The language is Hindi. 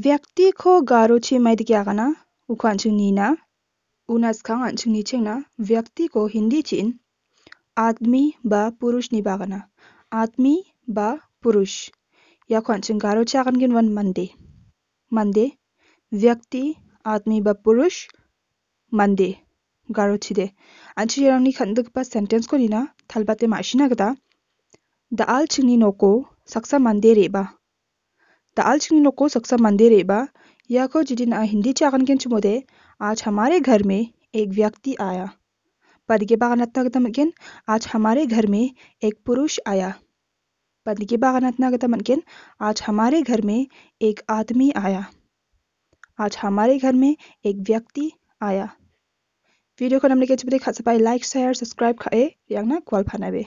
Vyaktikho garo chi maidikiyagana ukanchung nina unas khang anchungni chengna व्यक्ति को हिंदी चीन आदमी बा पुरुष नि बागना आदमी बा पुरुष याको anchung garo chagan gin wan mande mande व्यक्ति आदमी बा पुरुष mande garo chide anchi yarangni khandagpa sentence ko nina thalbate mashina gita da alchungni noko saksa mande re·ba. दालचीनी को सकसा या को जिदिन आ हिंदी चागन के चुमोदे आज हमारे घर में एक व्यक्ति आया पदगे बागनतनागतमकिन आज हमारे घर में एक पुरुष आया पदगे बागनतनागतमकिन आज हमारे घर में एक आदमी आया आज हमारे घर में एक व्यक्ति आया वीडियो को नमने के चुपते खास पाए लाइक शेयर सब्सक्राइब खाए यांगना क्वाल फानाबे